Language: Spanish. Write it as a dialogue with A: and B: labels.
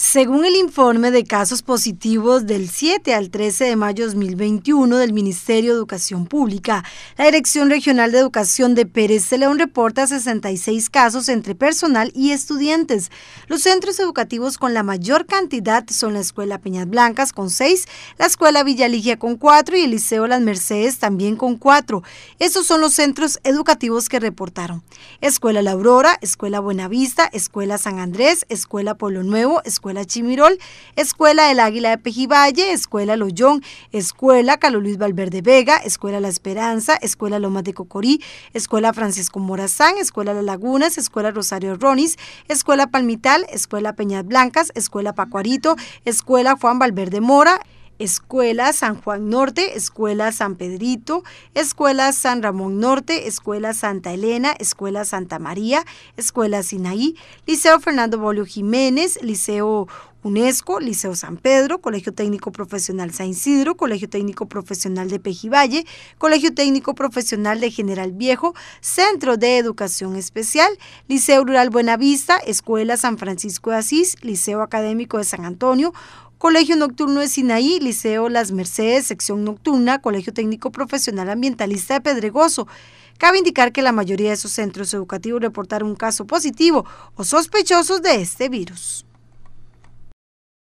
A: Según el informe de casos positivos del 7 al 13 de mayo de 2021 del Ministerio de Educación Pública, la Dirección Regional de Educación de Pérez de León reporta 66 casos entre personal y estudiantes. Los centros educativos con la mayor cantidad son la Escuela Peñas Blancas con 6, la Escuela Villaligia con 4 y el Liceo Las Mercedes también con 4. Estos son los centros educativos que reportaron. Escuela La Aurora, Escuela Buenavista, Escuela San Andrés, Escuela Pueblo Nuevo, Escuela Escuela Chimirol, Escuela del Águila de Pejivalle, Escuela Loyón, Escuela Calo Luis Valverde Vega, Escuela La Esperanza, Escuela Lomas de Cocorí, Escuela Francisco Morazán, Escuela Las Lagunas, Escuela Rosario Ronis, Escuela Palmital, Escuela Peñas Blancas, Escuela Pacuarito, Escuela Juan Valverde Mora, Escuela San Juan Norte, Escuela San Pedrito, Escuela San Ramón Norte, Escuela Santa Elena, Escuela Santa María, Escuela Sinaí, Liceo Fernando Bolio Jiménez, Liceo UNESCO, Liceo San Pedro, Colegio Técnico Profesional San Isidro, Colegio Técnico Profesional de Pejivalle, Colegio Técnico Profesional de General Viejo, Centro de Educación Especial, Liceo Rural Buenavista, Escuela San Francisco de Asís, Liceo Académico de San Antonio, Colegio Nocturno de Sinaí, Liceo Las Mercedes, Sección Nocturna, Colegio Técnico Profesional Ambientalista de Pedregoso. Cabe indicar que la mayoría de esos centros educativos reportaron un caso positivo o sospechosos de este virus.